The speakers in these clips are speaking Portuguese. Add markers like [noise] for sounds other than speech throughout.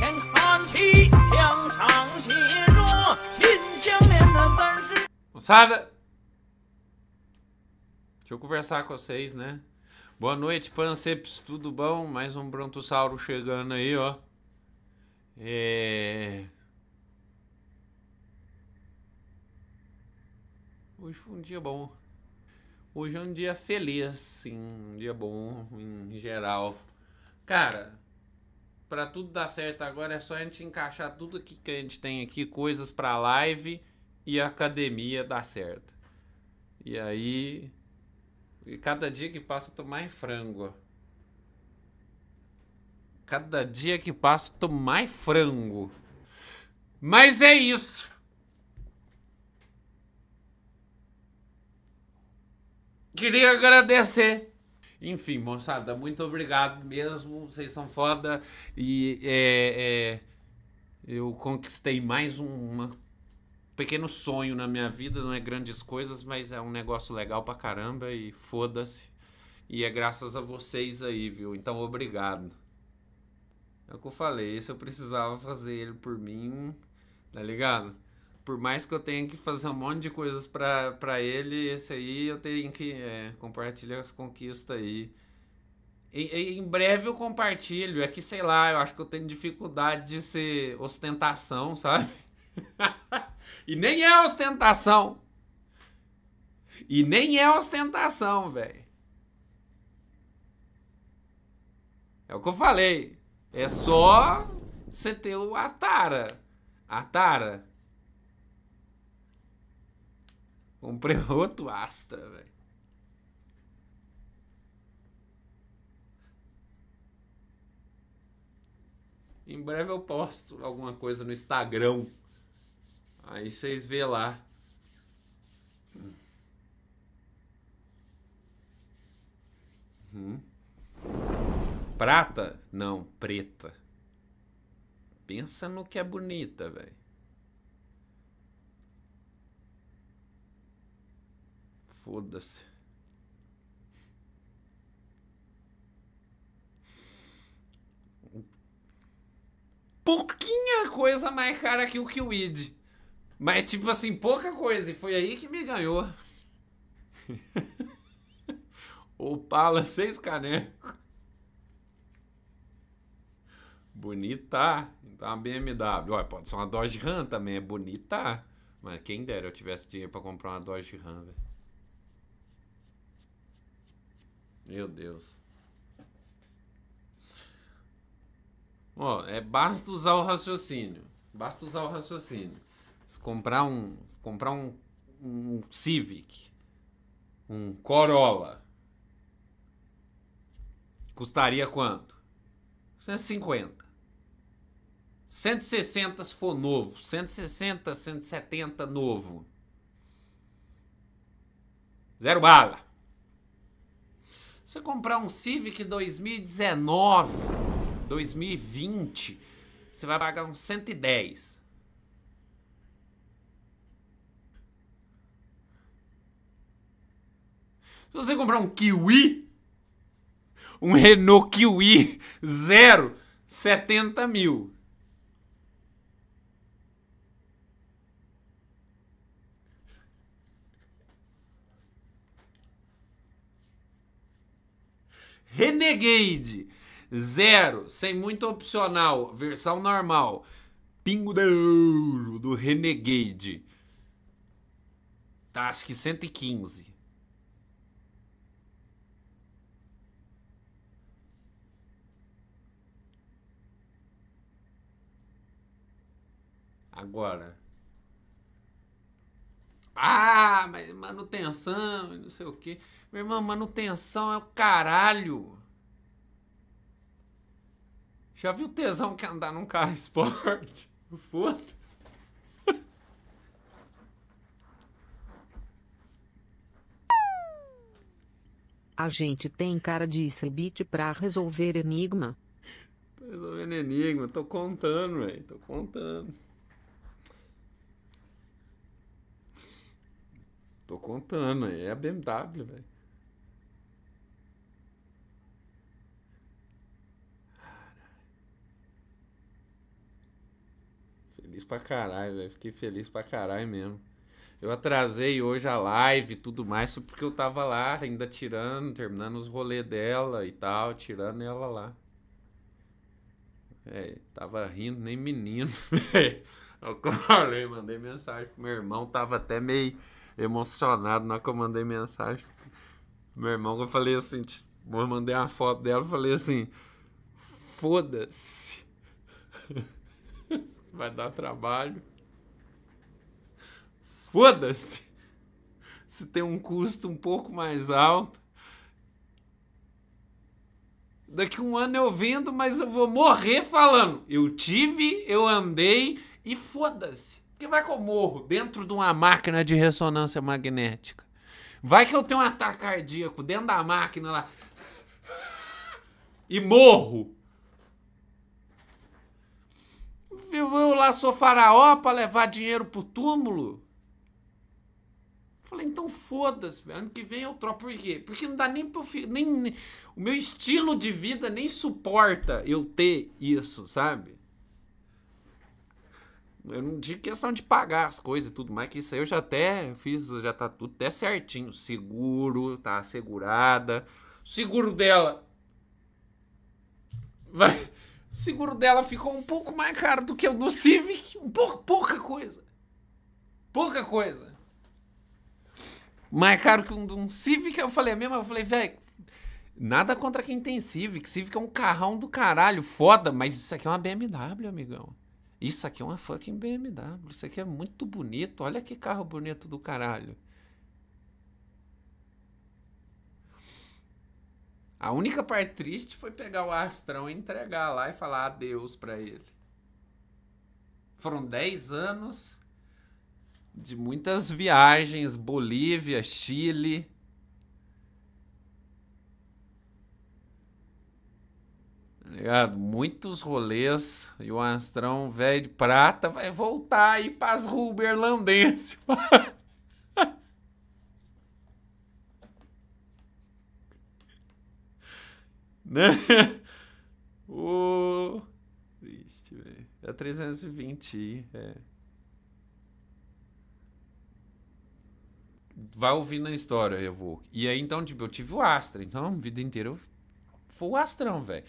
前看齐，墙上写着“心相连”的三十。Moçada, deixa eu conversar com vocês, né? Boa noite, Panceps, tudo bom? Mais um brontossauro chegando aí, ó. É... Hoje foi um dia bom. Hoje é um dia feliz, sim, um dia bom em geral. Cara, para tudo dar certo agora é só a gente encaixar tudo aqui que a gente tem aqui, coisas para live e academia dar certo. E aí, e cada dia que passa eu tô mais frango. Cada dia que passa eu tô mais frango. Mas é isso. Queria agradecer enfim, moçada, muito obrigado mesmo. Vocês são foda. E é, é, eu conquistei mais um pequeno sonho na minha vida. Não é grandes coisas, mas é um negócio legal pra caramba. E foda-se. E é graças a vocês aí, viu? Então, obrigado. É o que eu falei. Se eu precisava fazer ele por mim, tá ligado? por mais que eu tenha que fazer um monte de coisas para ele, esse aí eu tenho que é, compartilhar as conquistas aí. em, breve eu compartilho. É que, sei lá, eu acho que eu tenho dificuldade de ser ostentação, [laughs] sabe? e nem é ostentação. E nem é ostentação, velho. É o que eu falei. É só você ter o Atara. Atara, Comprei [laughs] outro Astra, velho. Em breve eu posto alguma coisa no Instagram. Aí vocês vê lá. Hum. Prata? Não, preta. Pensa no que é bonita, velho. Foda-se. Pouquinha coisa mais cara que o Kiwid. Mas, tipo assim, pouca coisa. E foi aí que me ganhou. [laughs] Opala, seis canecos. Bonita. Então, a BMW. Olha, pode ser uma Dodge Ram também. É bonita. Mas quem dera eu tivesse dinheiro para comprar uma Dodge Ram, velho. Meu Deus. Ó, é basta usar o raciocínio. Basta usar o raciocínio. Se comprar um, se comprar um, um Civic, um Corolla, custaria quanto? 150. 160 se for novo. 160, 170 novo. Zero bala. Você comprar um Civic 2019, 2020, você vai pagar uns 110. Se você comprar um Kiwi, um Renault Kiwi zero, 70 mil. Renegade, zero, sem muito opcional, versão normal. Pingo de ouro do Renegade. Tá, acho que 115. Agora. Ah, mas manutenção, não sei o quê. Meu irmão, manutenção é o caralho. Já viu tesão que é andar num carro esporte? [laughs] Foda-se. A gente tem cara de Cebit pra resolver enigma. Tô resolvendo enigma, tô contando, velho, tô contando. Tô contando, é a BMW, velho. Feliz pra caralho, velho. Fiquei feliz pra caralho mesmo. Eu atrasei hoje a live e tudo mais, só porque eu tava lá ainda tirando, terminando os rolês dela e tal, tirando ela lá. É, tava rindo, nem menino, [laughs] velho. Eu falei, mandei mensagem pro meu irmão, tava até meio emocionado na hora é que eu mandei mensagem. Meu irmão, eu falei assim, eu mandei uma foto dela, falei assim, foda-se. [laughs] Vai dar trabalho. Foda-se. Se tem um custo um pouco mais alto. Daqui um ano eu vendo, mas eu vou morrer falando. Eu tive, eu andei e foda-se. Porque vai que eu morro dentro de uma máquina de ressonância magnética. Vai que eu tenho um ataque cardíaco dentro da máquina lá. E morro. Eu lá sou faraó pra levar dinheiro pro túmulo. Falei, então foda-se, ano que vem eu troco. Por quê? Porque não dá nem pro Nem, nem, o meu estilo de vida nem suporta eu ter isso, sabe? Eu não digo questão de pagar as coisas e tudo mais, que isso aí eu já até fiz, já tá tudo até certinho. Seguro, tá assegurada. Seguro dela. Vai. O seguro dela ficou um pouco mais caro do que o do Civic. Um pouco, pouca coisa. Pouca coisa. Mais caro que um, um Civic. Eu falei mesmo, eu falei, velho, nada contra quem tem Civic. Civic é um carrão do caralho, foda, mas isso aqui é uma BMW, amigão. Isso aqui é uma fucking BMW. Isso aqui é muito bonito. Olha que carro bonito do caralho. A única parte triste foi pegar o Astrão e entregar lá e falar adeus para ele. Foram 10 anos de muitas viagens Bolívia, Chile. Tá ligado? Muitos rolês e o Astrão velho de prata vai voltar aí pras ruberlandenses. [laughs] né? O... Triste, velho. É 320, é. Vai ouvindo a história, eu vou. E aí, então, tipo, eu tive o Astra. Então, a vida inteira eu fui o Astrão, velho.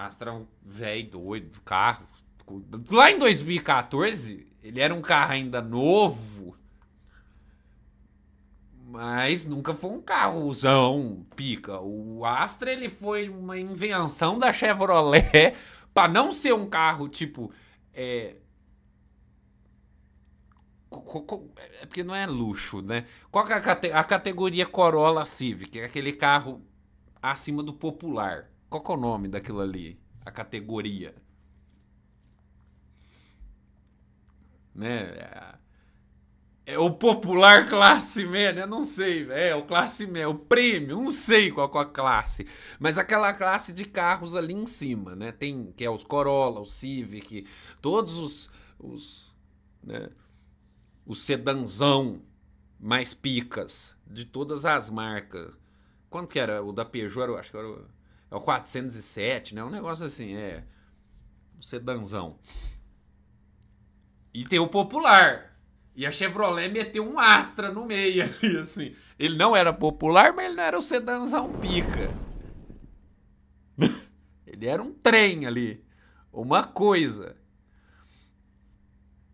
Astra velho, doido, carro. Lá em 2014, ele era um carro ainda novo. Mas nunca foi um carrozão pica. O Astra ele foi uma invenção da Chevrolet [laughs] para não ser um carro tipo é... é porque não é luxo, né? Qual é a, cate... a categoria Corolla Civic? É aquele carro acima do popular. Qual é o nome daquilo ali? A categoria. Né? É, é o popular classe média, né? não sei, é o classe média, o prêmio, não sei qual, qual é a classe, mas aquela classe de carros ali em cima, né? Tem que é os Corolla, o Civic, todos os os, né? os sedanzão mais picas de todas as marcas. Quanto que era o da Peugeot? Eu acho que era o é o 407, né? Um negócio assim, é. Um sedanzão. E tem o popular. E a Chevrolet meteu um Astra no meio ali, assim. Ele não era popular, mas ele não era o sedanzão pica. [laughs] ele era um trem ali. Uma coisa.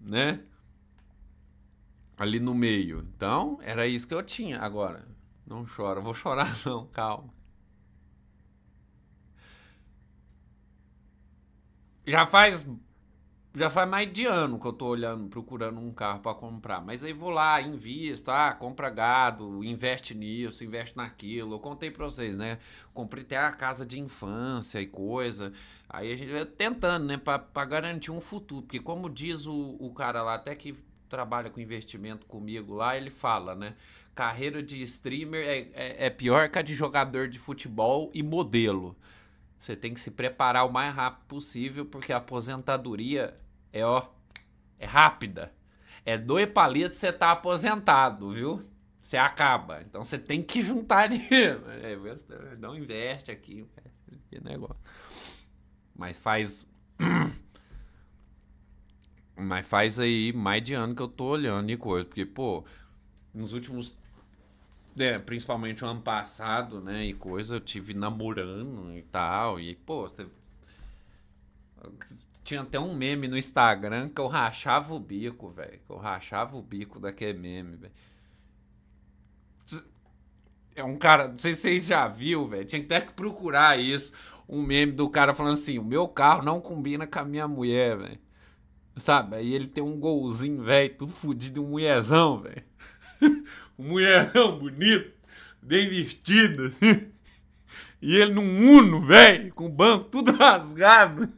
Né? ali no meio. Então, era isso que eu tinha. Agora, não chora, vou chorar [laughs] não, calma. já faz já faz mais de ano que eu tô olhando, procurando um carro para comprar. Mas aí vou lá, invisto, ah, compra gado, investe nisso, investe naquilo. Eu contei para vocês, né? Comprei até a casa de infância e coisa. Aí a gente vai tentando, né, para garantir um futuro. Porque como diz o, o cara lá, até que trabalha com investimento comigo lá, ele fala, né? Carreira de streamer é, é, é pior que a de jogador de futebol e modelo. Você tem que se preparar o mais rápido possível, porque a aposentadoria é ó, é rápida. É dois palitos você tá aposentado, viu? Você acaba. Então você tem que juntar [laughs] dinheiro. É, não investe aqui, que negócio. Mas faz [clears throat] mas faz aí mais de ano que eu tô olhando e coisa, porque pô, nos últimos é, principalmente o ano passado, né? E coisa, eu tive namorando e tal. E, pô, você. Tinha até um meme no Instagram que eu rachava o bico, velho. Que eu rachava o bico daquele meme, velho. É um cara, não sei se vocês já viu, velho. Tinha até que procurar isso. Um meme do cara falando assim: o meu carro não combina com a minha mulher, velho. Sabe? Aí ele tem um golzinho, velho, tudo fodido, um mulherzão, velho mulherão bonito, bem vestido, [laughs] e ele num Uno, velho, com o banco tudo [laughs] rasgado.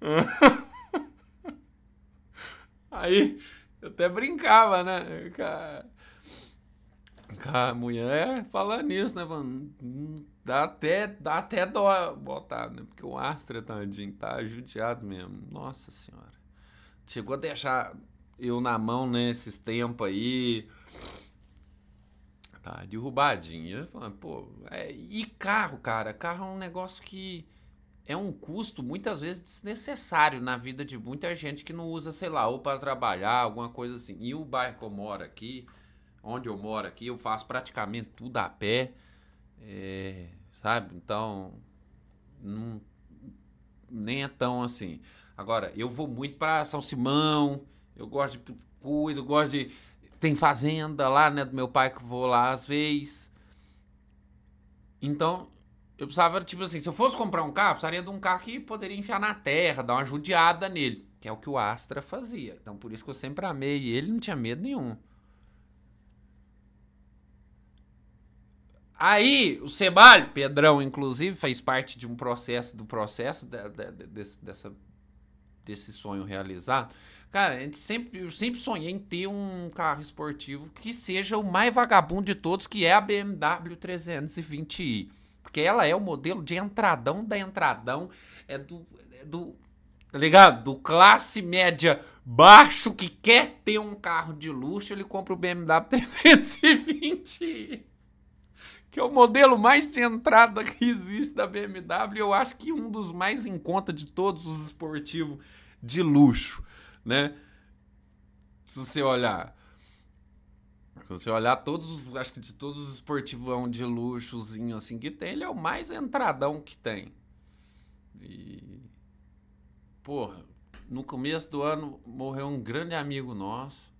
[laughs] Aí eu até brincava, né? Cara Cara, mulher é falando nisso, né? Mano? Hum, dá até, dá até dó botar, né? Porque o Astra, tadinho, tá judiado mesmo. Nossa senhora. Chegou a deixar eu na mão nesses né, tempos aí. Tá, derrubadinho, Falando, pô, é... e carro, cara? Carro é um negócio que é um custo muitas vezes desnecessário na vida de muita gente que não usa, sei lá, ou para trabalhar, alguma coisa assim. E o bairro que eu moro aqui, onde eu moro aqui, eu faço praticamente tudo a pé, é, sabe? Então, não, nem é tão assim. Agora, eu vou muito para São Simão, eu gosto de coisa, eu gosto de. Tem fazenda lá, né, do meu pai que eu vou lá às vezes. Então, eu precisava, tipo assim, se eu fosse comprar um carro, precisaria de um carro que poderia enfiar na terra, dar uma judiada nele, que é o que o Astra fazia. Então, por isso que eu sempre amei ele, não tinha medo nenhum. Aí, o Sebalho, Pedrão, inclusive, fez parte de um processo, do processo de, de, desse, dessa, desse sonho realizado. Cara, a gente sempre, eu sempre sonhei em ter um carro esportivo que seja o mais vagabundo de todos, que é a BMW 320i. Porque ela é o modelo de entradão da entradão, é do, é do tá ligado? Do classe média baixo que quer ter um carro de luxo, ele compra o BMW 320i. [laughs] que é o modelo mais de entrada [laughs] que existe da BMW, eu acho que um dos mais em conta de todos os esportivos de luxo, né? Se você olhar, se você olhar todos, acho que de todos os esportivão de luxozinho assim que tem, ele é o mais entradão que tem. E porra, no começo do ano morreu um grande amigo nosso.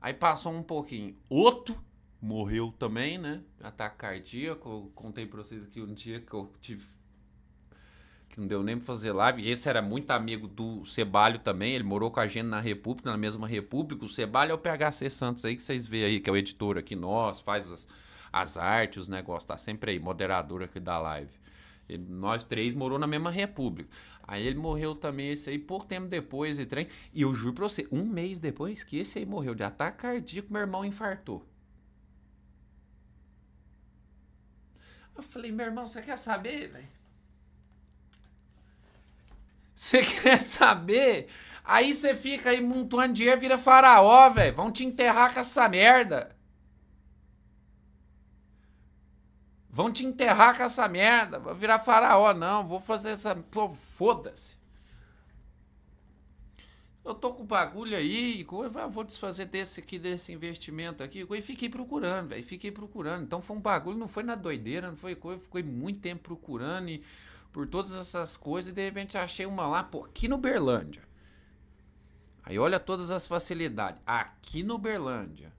Aí passou um pouquinho, outro morreu também, né? Ataque cardíaco. Eu contei pra vocês aqui um dia que eu tive. que não deu nem pra fazer live. Esse era muito amigo do Cebalho também. Ele morou com a gente na República, na mesma República. O Cebalho é o PHC Santos aí que vocês veem aí, que é o editor aqui nós, faz as, as artes, os negócios. Tá sempre aí, moderador aqui da live. Ele, nós três morou na mesma república. Aí ele morreu também, esse aí, pouco tempo depois, e trem. E eu juro pra você, um mês depois que esse aí morreu de ataque cardíaco, meu irmão infartou. Eu falei, meu irmão, você quer saber, velho? [laughs] Você quer saber? Aí você fica aí montando dinheiro, vira faraó, velho. Vão te enterrar com essa merda. Vão te enterrar com essa merda. Vou virar faraó, não. Vou fazer essa. Pô, foda-se eu tô com bagulho aí, vou desfazer desse aqui, desse investimento aqui, e fiquei procurando, velho, fiquei procurando. Então foi um bagulho, não foi na doideira, não foi coisa, fiquei muito tempo procurando e por todas essas coisas, e de repente achei uma lá, pô, aqui no Berlândia. Aí olha todas as facilidades, aqui no Berlândia.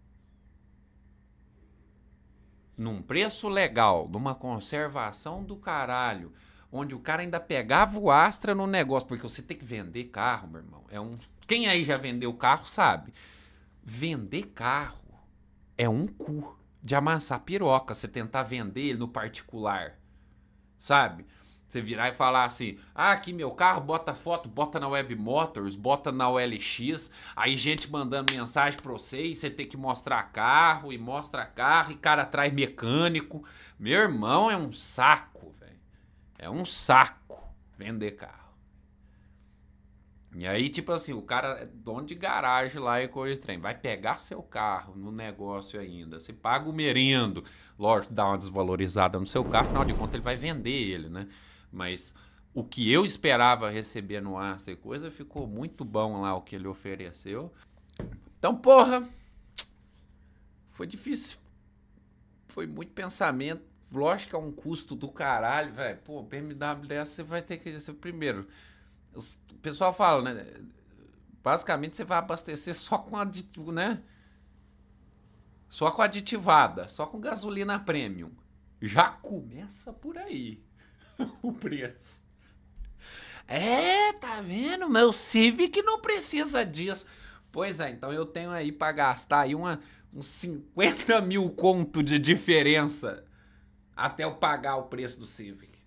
Num preço legal, numa conservação do caralho onde o cara ainda pegava o Astra no negócio, porque você tem que vender carro, meu irmão. É um quem aí já vendeu carro sabe. Vender carro é um cu de amassar piroca, você tentar vender no particular. Sabe? Você virar e falar assim: ah, aqui meu carro, bota foto, bota na Web Motors, bota na OLX. Aí gente mandando mensagem pra você e você tem que mostrar carro e mostra carro e cara atrás mecânico. Meu irmão é um saco. É um saco vender carro. E aí, tipo assim, o cara é dono de garagem lá e coisa estranha. Vai pegar seu carro no negócio ainda. Você paga o merendo. Lógico, dá uma desvalorizada no seu carro, afinal de contas, ele vai vender ele, né? Mas o que eu esperava receber no Astra e coisa, ficou muito bom lá o que ele ofereceu. Então, porra, foi difícil. Foi muito pensamento lógico que é um custo do caralho, velho. Pô, BMW dessa você vai ter que ser primeiro. o pessoal fala, né? Basicamente você vai abastecer só com aditivo, né? Só com aditivada, só com gasolina premium. Já começa por aí [laughs] o preço. É, tá vendo? Meu Civic não precisa disso. Pois é, então eu tenho aí para gastar aí uma, uns 50 mil conto de diferença até eu pagar o preço do Civic.